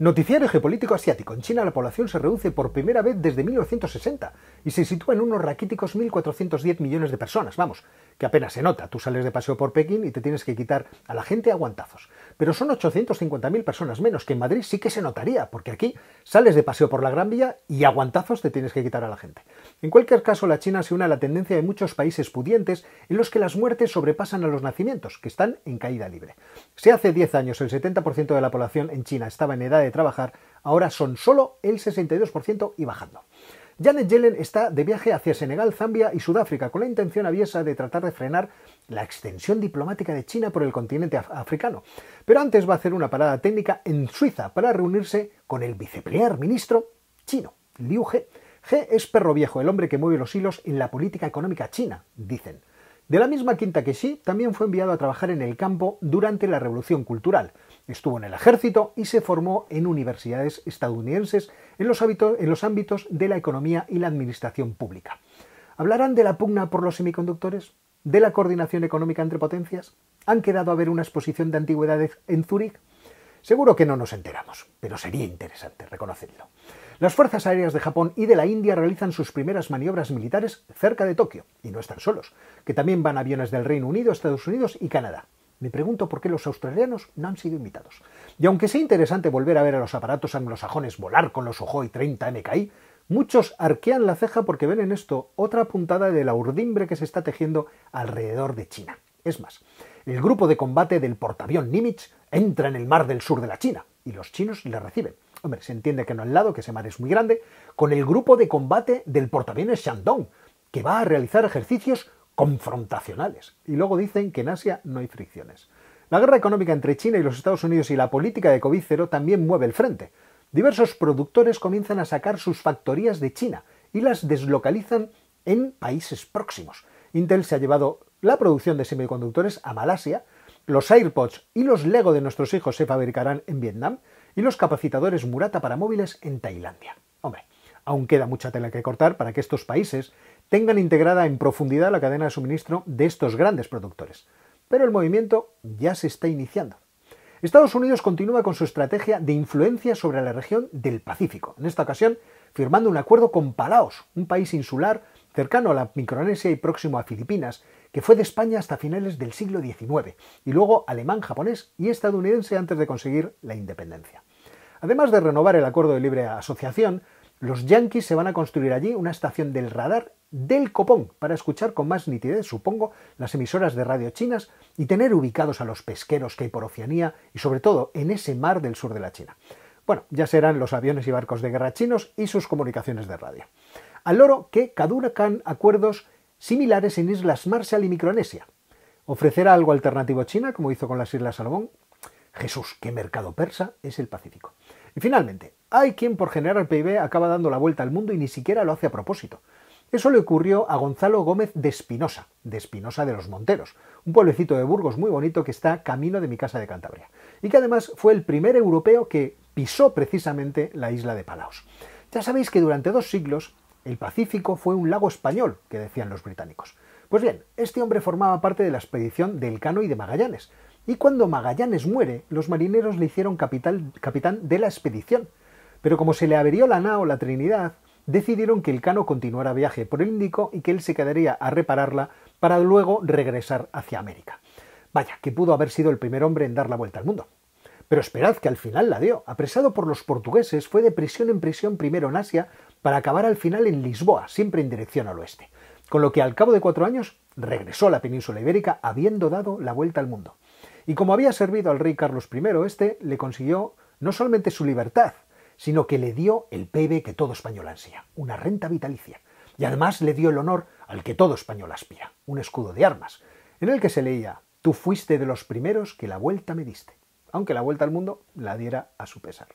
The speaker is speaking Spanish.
Noticiario geopolítico asiático. En China la población se reduce por primera vez desde 1960 y se sitúa en unos raquíticos 1.410 millones de personas. Vamos, que apenas se nota. Tú sales de paseo por Pekín y te tienes que quitar a la gente a guantazos. Pero son 850.000 personas menos, que en Madrid sí que se notaría, porque aquí sales de paseo por la Gran Vía y aguantazos te tienes que quitar a la gente. En cualquier caso, la China se une a la tendencia de muchos países pudientes en los que las muertes sobrepasan a los nacimientos, que están en caída libre. Si hace 10 años el 70% de la población en China estaba en edad de trabajar, ahora son solo el 62% y bajando. Janet Yellen está de viaje hacia Senegal, Zambia y Sudáfrica con la intención aviesa de tratar de frenar la extensión diplomática de China por el continente africano. Pero antes va a hacer una parada técnica en Suiza para reunirse con el viceprimer ministro chino, Liu He. He es perro viejo, el hombre que mueve los hilos en la política económica china, dicen. De la misma quinta que Xi, también fue enviado a trabajar en el campo durante la Revolución Cultural. Estuvo en el ejército y se formó en universidades estadounidenses en los, ámbitos de la economía y la administración pública. ¿Hablarán de la pugna por los semiconductores? ¿De la coordinación económica entre potencias? ¿Han quedado a ver una exposición de antigüedades en Zúrich? Seguro que no nos enteramos, pero sería interesante reconocerlo. Las fuerzas aéreas de Japón y de la India realizan sus primeras maniobras militares cerca de Tokio, y no están solos, que también van aviones del Reino Unido, Estados Unidos y Canadá. Me pregunto por qué los australianos no han sido invitados. Y aunque sea interesante volver a ver a los aparatos anglosajones volar con los y 30 MKI, muchos arquean la ceja porque ven en esto otra puntada de la urdimbre que se está tejiendo alrededor de China. Es más, el grupo de combate del portaavión Nimitz entra en el mar del sur de la China y los chinos le reciben. Hombre, se entiende que no al lado, que ese mar es muy grande, con el grupo de combate del portaaviones Shandong, que va a realizar ejercicios confrontacionales. Y luego dicen que en Asia no hay fricciones. La guerra económica entre China y los Estados Unidos y la política de COVID-0 también mueve el frente. Diversos productores comienzan a sacar sus factorías de China y las deslocalizan en países próximos. Intel se ha llevado la producción de semiconductores a Malasia, los AirPods y los Lego de nuestros hijos se fabricarán en Vietnam y los capacitadores Murata para móviles en Tailandia. Aún queda mucha tela que cortar para que estos países tengan integrada en profundidad la cadena de suministro de estos grandes productores. Pero el movimiento ya se está iniciando. Estados Unidos continúa con su estrategia de influencia sobre la región del Pacífico, en esta ocasión firmando un acuerdo con Palaos, un país insular cercano a la Micronesia y próximo a Filipinas, que fue de España hasta finales del siglo XIX, y luego alemán, japonés y estadounidense antes de conseguir la independencia. Además de renovar el acuerdo de libre asociación, los yanquis se van a construir allí una estación del radar del copón para escuchar con más nitidez, supongo, las emisoras de radio chinas y tener ubicados a los pesqueros que hay por Oceanía y sobre todo en ese mar del sur de la China. Bueno, ya serán los aviones y barcos de guerra chinos y sus comunicaciones de radio. Al loro que caducan acuerdos similares en Islas Marshall y Micronesia. ¿Ofrecerá algo alternativo a China, como hizo con las Islas Salomón? Jesús, qué mercado persa es el Pacífico. Y finalmente, hay quien por generar PIB acaba dando la vuelta al mundo y ni siquiera lo hace a propósito. Eso le ocurrió a Gonzalo Gómez de Espinosa, de Espinosa de los Monteros, un pueblecito de Burgos muy bonito que está camino de mi casa de Cantabria, y que además fue el primer europeo que pisó precisamente la isla de Palaos. Ya sabéis que durante dos siglos el Pacífico fue un lago español, que decían los británicos. Pues bien, este hombre formaba parte de la expedición del Cano y de Magallanes, y cuando Magallanes muere, los marineros le hicieron capitán de la expedición, pero como se le averió la nao La Trinidad, decidieron que el Cano continuara viaje por el Índico y que él se quedaría a repararla para luego regresar hacia América. Vaya, que pudo haber sido el primer hombre en dar la vuelta al mundo. Pero esperad que al final la dio. Apresado por los portugueses, fue de prisión en prisión primero en Asia para acabar al final en Lisboa, siempre en dirección al oeste. Con lo que al cabo de cuatro años regresó a la península ibérica habiendo dado la vuelta al mundo. Y como había servido al rey Carlos I, este le consiguió no solamente su libertad, sino que le dio el pebe que todo español ansía, una renta vitalicia. Y además le dio el honor al que todo español aspira, un escudo de armas, en el que se leía, tú fuiste de los primeros que la vuelta me diste, aunque la vuelta al mundo la diera a su pesar.